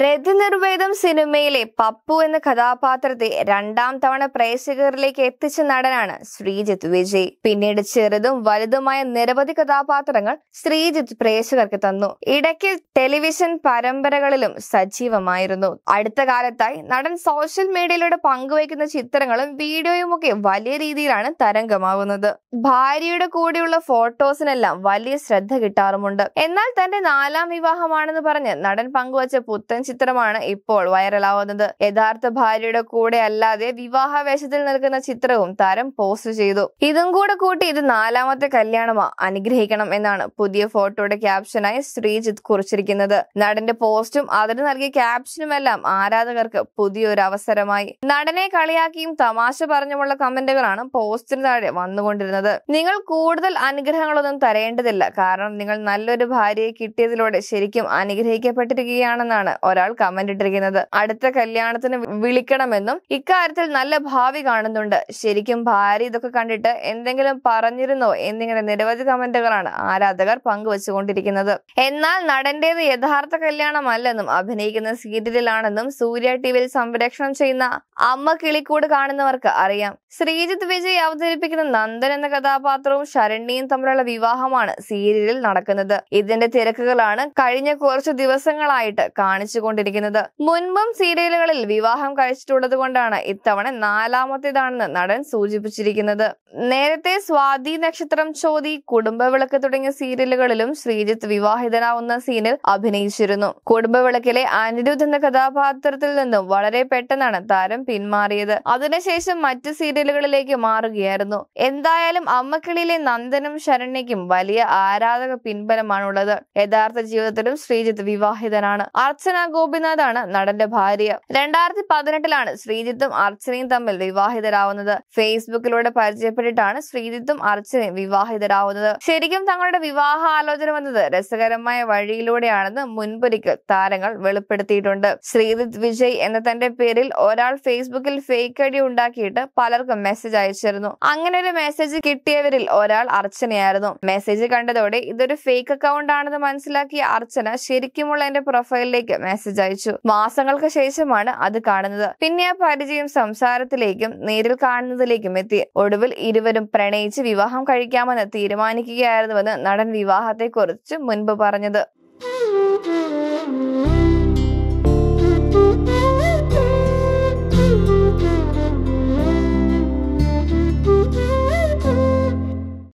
രതി നിർവേദം സിനിമയിലെ പപ്പു എന്ന കഥാപാത്രത്തെ രണ്ടാം തവണ പ്രേക്ഷകരിലേക്ക് എത്തിച്ച നടനാണ് ശ്രീജിത്ത് വിജയ് പിന്നീട് ചെറുതും വലുതുമായ നിരവധി കഥാപാത്രങ്ങൾ ശ്രീജിത്ത് പ്രേക്ഷകർക്ക് തന്നു ഇടയ്ക്ക് ടെലിവിഷൻ പരമ്പരകളിലും സജീവമായിരുന്നു അടുത്ത കാലത്തായി നടൻ സോഷ്യൽ മീഡിയയിലൂടെ പങ്കുവയ്ക്കുന്ന ചിത്രങ്ങളും വീഡിയോയുമൊക്കെ വലിയ രീതിയിലാണ് തരംഗമാവുന്നത് ഭാര്യയുടെ കൂടെയുള്ള ഫോട്ടോസിനെല്ലാം വലിയ ശ്രദ്ധ കിട്ടാറുമുണ്ട് എന്നാൽ തന്റെ നാലാം വിവാഹമാണെന്ന് പറഞ്ഞ് നടൻ പങ്കുവച്ച പുത്തൻ ചിത്രമാണ് ഇപ്പോൾ വൈറലാവുന്നത് യഥാർത്ഥ ഭാര്യയുടെ കൂടെ അല്ലാതെ വിവാഹവേഷത്തിൽ നിൽക്കുന്ന ചിത്രവും താരം പോസ്റ്റ് ചെയ്തു ഇതും കൂടെ കൂട്ടി ഇത് നാലാമത്തെ കല്യാണമാ അനുഗ്രഹിക്കണം എന്നാണ് പുതിയ ഫോട്ടോയുടെ ക്യാപ്ഷനായി ശ്രീജിത്ത് കുറിച്ചിരിക്കുന്നത് നടന്റെ പോസ്റ്റും അതിന് നൽകിയ ക്യാപ്ഷനുമെല്ലാം ആരാധകർക്ക് പുതിയൊരു അവസരമായി നടനെ കളിയാക്കിയും തമാശ പറഞ്ഞുമുള്ള കമന്റുകളാണ് പോസ്റ്റിന് താഴെ വന്നുകൊണ്ടിരുന്നത് നിങ്ങൾ കൂടുതൽ അനുഗ്രഹങ്ങളൊന്നും തരേണ്ടതില്ല കാരണം നിങ്ങൾ നല്ലൊരു ഭാര്യയെ കിട്ടിയതിലൂടെ ശരിക്കും അനുഗ്രഹിക്കപ്പെട്ടിരിക്കുകയാണെന്നാണ് ഒരാൾ കമന്റ് ഇട്ടിരിക്കുന്നത് അടുത്ത കല്യാണത്തിന് വിളിക്കണമെന്നും ഇക്കാര്യത്തിൽ നല്ല ഭാവി കാണുന്നുണ്ട് ശരിക്കും ഭാര്യ ഇതൊക്കെ കണ്ടിട്ട് എന്തെങ്കിലും പറഞ്ഞിരുന്നോ എന്നിങ്ങനെ നിരവധി കമന്റുകളാണ് ആരാധകർ പങ്കുവച്ചുകൊണ്ടിരിക്കുന്നത് എന്നാൽ നടന്റേത് യഥാർത്ഥ കല്യാണമല്ലെന്നും അഭിനയിക്കുന്ന സീരിയലിലാണെന്നും സൂര്യ ടിവിയിൽ സംപ്രേക്ഷണം ചെയ്യുന്ന അമ്മ കിളിക്കൂട് കാണുന്നവർക്ക് അറിയാം ശ്രീജിത്ത് വിജയ് അവതരിപ്പിക്കുന്ന നന്ദൻ എന്ന കഥാപാത്രവും ശരണ്യയും തമ്മിലുള്ള വിവാഹമാണ് സീരിയലിൽ നടക്കുന്നത് ഇതിന്റെ തിരക്കുകളാണ് കഴിഞ്ഞ കുറച്ച് ദിവസങ്ങളായിട്ട് കാണിച്ചു ചെയ്തുകൊണ്ടിരിക്കുന്നത് മുൻപും സീരിയലുകളിൽ വിവാഹം കഴിച്ചിട്ടുള്ളത് കൊണ്ടാണ് ഇത്തവണ നാലാമത്തേതാണെന്ന് നടൻ സൂചിപ്പിച്ചിരിക്കുന്നത് നേരത്തെ സ്വാതി നക്ഷത്രം ചോതി കുടുംബവിളക്ക് തുടങ്ങിയ സീരിയലുകളിലും ശ്രീജിത്ത് വിവാഹിതനാവുന്ന സീനിൽ അഭിനയിച്ചിരുന്നു കുടുംബവിളക്കിലെ അനിരുദ്ധ എന്ന കഥാപാത്രത്തിൽ നിന്നും വളരെ പെട്ടെന്നാണ് താരം പിന്മാറിയത് അതിനുശേഷം മറ്റ് സീരിയലുകളിലേക്ക് മാറുകയായിരുന്നു എന്തായാലും അമ്മക്കിളിയിലെ നന്ദനും ശരണ്യയ്ക്കും വലിയ ആരാധക പിൻബലമാണുള്ളത് യഥാർത്ഥ ജീവിതത്തിലും ശ്രീജിത്ത് വിവാഹിതനാണ് അർച്ചന ഗോപിനാഥാണ് നടന്റെ ഭാര്യ രണ്ടായിരത്തി പതിനെട്ടിലാണ് ശ്രീജിത്തും അർച്ചനയും തമ്മിൽ വിവാഹിതരാവുന്നത് ഫേസ്ബുക്കിലൂടെ പരിചയപ്പെട്ടിട്ടാണ് ശ്രീജിത്തും അർച്ചനയും വിവാഹിതരാവുന്നത് ശരിക്കും തങ്ങളുടെ വിവാഹ ആലോചന വന്നത് രസകരമായ വഴിയിലൂടെയാണെന്ന് മുൻപൊരിക്കൽ താരങ്ങൾ വെളിപ്പെടുത്തിയിട്ടുണ്ട് ശ്രീജിത്ത് വിജയ് എന്ന തന്റെ പേരിൽ ഒരാൾ ഫേസ്ബുക്കിൽ ഫേക്ക് ഐഡി ഉണ്ടാക്കിയിട്ട് പലർക്കും മെസ്സേജ് അയച്ചിരുന്നു അങ്ങനെ ഒരു മെസ്സേജ് കിട്ടിയവരിൽ ഒരാൾ അർച്ചനയായിരുന്നു മെസ്സേജ് കണ്ടതോടെ ഇതൊരു ഫേക്ക് അക്കൗണ്ട് ആണെന്ന് മനസ്സിലാക്കിയ അർച്ചന ശരിക്കുമുള്ള എന്റെ പ്രൊഫൈലിലേക്ക് മെസ്സേജ് മെസ്സേജ് അയച്ചു മാസങ്ങൾക്ക് ശേഷമാണ് അത് കാണുന്നത് പിന്നെ ആ പരിചയം സംസാരത്തിലേക്കും നേരിൽ കാണുന്നതിലേക്കും എത്തി ഒടുവിൽ ഇരുവരും പ്രണയിച്ച് വിവാഹം കഴിക്കാമെന്ന് തീരുമാനിക്കുകയായിരുന്നുവെന്ന് നടൻ വിവാഹത്തെക്കുറിച്ച് മുൻപ് പറഞ്ഞത്